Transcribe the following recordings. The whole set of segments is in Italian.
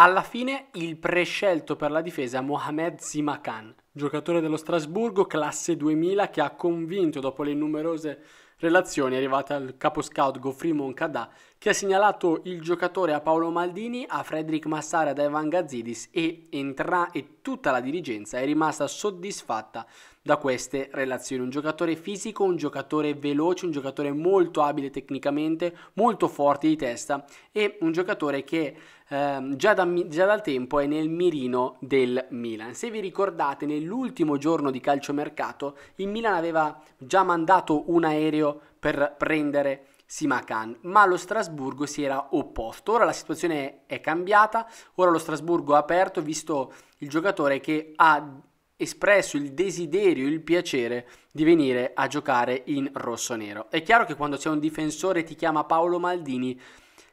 Alla fine il prescelto per la difesa Mohamed Simakan, giocatore dello Strasburgo classe 2000 che ha convinto dopo le numerose Relazioni arrivate al capo scout Goffrey Moncada che ha segnalato il giocatore a Paolo Maldini, a Frederic Massara da Evan Gazzidis e, entra- e tutta la dirigenza è rimasta soddisfatta da queste relazioni. Un giocatore fisico, un giocatore veloce, un giocatore molto abile tecnicamente, molto forte di testa e un giocatore che eh, già, da, già dal tempo è nel mirino del Milan. Se vi ricordate, nell'ultimo giorno di calciomercato il Milan aveva già mandato un aereo per prendere Simacan, ma lo Strasburgo si era opposto. Ora la situazione è cambiata, ora lo Strasburgo ha aperto, visto il giocatore che ha espresso il desiderio, il piacere di venire a giocare in rosso-nero. È chiaro che quando c'è un difensore ti chiama Paolo Maldini,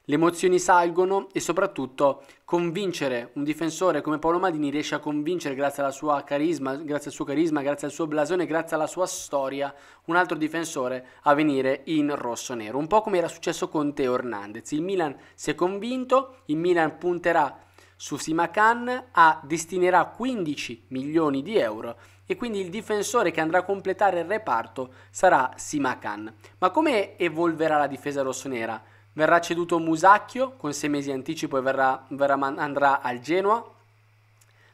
le emozioni salgono e soprattutto convincere un difensore come Paolo Madini riesce a convincere grazie, carisma, grazie al suo carisma, grazie al suo blasone, grazie alla sua storia, un altro difensore a venire in rosso-nero. Un po' come era successo con Teo Hernandez. Il Milan si è convinto, il Milan punterà su Simacan a destinerà 15 milioni di euro e quindi il difensore che andrà a completare il reparto sarà Simacan. Ma come evolverà la difesa rossonera? Verrà ceduto Musacchio con sei mesi di anticipo e verrà, verrà, andrà al Genoa.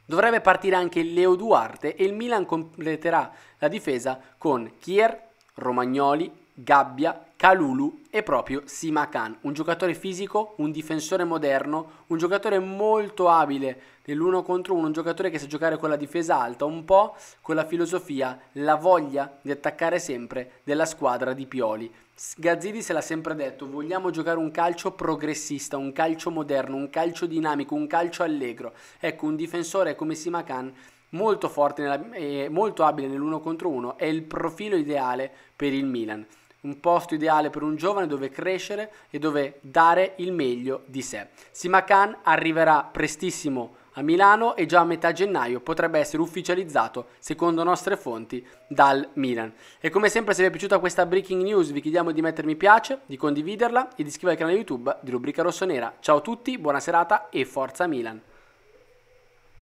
Dovrebbe partire anche Leo Duarte e il Milan completerà la difesa con Kier, Romagnoli, Gabbia, Kalulu e proprio Simakan, un giocatore fisico, un difensore moderno, un giocatore molto abile nell'uno contro uno, un giocatore che sa giocare con la difesa alta, un po' con la filosofia, la voglia di attaccare sempre della squadra di Pioli. Gazzidi se l'ha sempre detto, vogliamo giocare un calcio progressista, un calcio moderno, un calcio dinamico, un calcio allegro. Ecco, un difensore come Simakan molto forte nella, e eh, molto abile nell'uno contro uno è il profilo ideale per il Milan un posto ideale per un giovane dove crescere e dove dare il meglio di sé. Simacan arriverà prestissimo a Milano e già a metà gennaio potrebbe essere ufficializzato, secondo nostre fonti, dal Milan. E come sempre se vi è piaciuta questa breaking news vi chiediamo di mettermi piace, di condividerla e di iscrivervi al canale YouTube di Rubrica Rossonera. Ciao a tutti, buona serata e forza Milan!